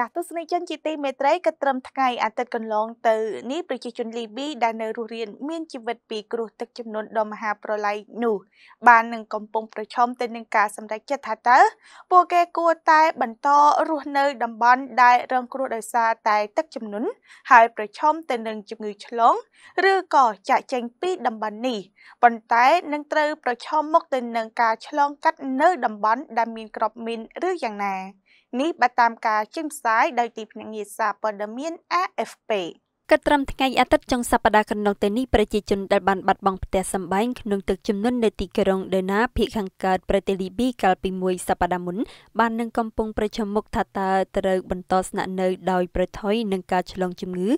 ចាស់ទស្សនិកជនជាទីមេត្រីក៏ត្រឹមថ្ងៃអាទិត្យកន្លង ទៅនេះប្រជាជនលីប៊ីដែលនៅរស់រានមានជីវិតពីគ្រោះទឹកចំនួនដ៏មហាប្រ ళ ័យនោះបាននឹងកំពុងប្រឈមទៅនឹងការសម្រេចចិត្តថាតើពួកគេគួរតែបន្តរស់នៅតំបន់ ដែលរងគ្រោះដោយសារតែទឹកជំនន់ហើយប្រឈមទៅនឹងជំងឺឆ្លង ឬក៏ចាក់ចែងពីតំបន់នេះប៉ុន្តែនឹងត្រូវប្រឈមមុខទៅនឹងការឆ្លងកាត់នៅតំបន់ដែលមានក្របមីនឬយ៉ាងណានេះបើតាមការចេញផ្សាយដោយទីភ្នាក់ងារសារព័ត៌មាន AFP គិតត្រឹមថ្ងៃអាទិត្យចុងសប្តាហ៍កន្លងទៅនេះប្រជាជនដែលបានបាត់បង់ផ្ទះសម្បែងក្នុងទឹកជំនន់នៅទីក្រុងដេណាភាគខាងកើតប្រទេសលីប៊ីកាលពីមួយសប្តាហ៍មុនបាននឹងកំពុងប្រឈមមុខថាតើត្រូវបន្តស្នាក់នៅដោយប្រថុយនឹងការឆ្លងជំងឺ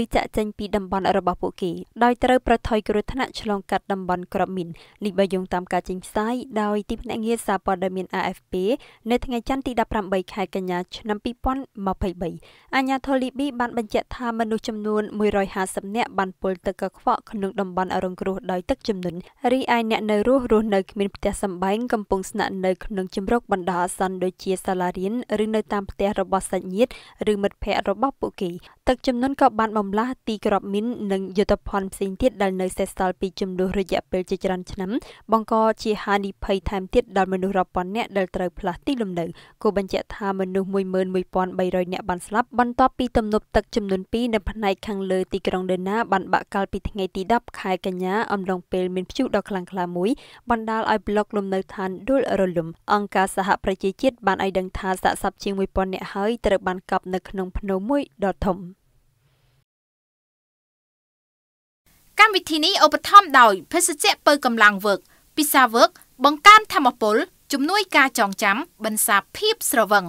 ឬចាក់ចេញពីតំបន់របស់ពួកគេដោយត្រូវប្រថុយគ្រោះថ្នាក់ឆ្លងកាត់តំបន់ក្របមីននេះបើយោងតាមការចេញផ្សាយដោយទីភ្នាក់ងារសារព័ត៌មាន AFP នៅថ្ងៃច័ន្ទទី18ខែកញ្ញាឆ្នាំ2023អាញាធរលីប៊ីបានបញ្ជាក់ថាមនុស្សចំនួននួន150នាក់បានពុលទឹកកខ្វក់ក្នុងតំបន់រងគ្រោះដោយទឹកជំនន់រីឯអ្នកនៅរស់រស់នៅគ្មានផ្ទះសម្បែងកំពុងស្នាក់នៅក្នុងជំរកបណ្ដោះអាសន្នដូចជាសាលារៀនឬនៅតាមផ្ទះរបស់សាច់ញាតិឬមិត្តភ័ក្តិរបស់ពួកគេទឹកជំនន់ក៏បានបំផ្លាស់ទីក្របមីននិងយុទ្ធភ័ណ្ឌផ្សេងទៀតដែលនៅសេសសល់ពីចំនួនរយៈពេលជាច្រើនឆ្នាំបង្កជា ហានិភ័យថែមទៀតដល់មនុស្សរាប់ពាន់នាក់ដែលត្រូវផ្លាស់ទីលំនៅគូបញ្ជាក់ថាមនុស្ស11300នាក់បានស្លាប់បន្ទាប់ពីទំនប់ទឹកចំនួន2នៅផ្នែកខាងលើទីក្រុងដឺណាបានបាក់កាលពីថ្ងៃទី10ខែកញ្ញាអំឡុងពេលមានព្យុះដ៏ខ្លាំងក្លាមួយបណ្ដាលឲ្យប្លុកលំនៅឋានដួលរលំ អង្គការសហប្រជាជាតិបានឲ្យដឹងថាសាកសពជាង1000នាក់ហើយត្រូវបានកប់នៅក្នុងភ្នំមួយដ៏ធំកម្មវិធីនេះឧបត្ថម្ភដោយភេសជ្ជៈពៅកម្លាំងវើក ពិសាវើក បង្កើនធម្មពលជំនួយការចងចាំបន្សាភាពស្រវឹង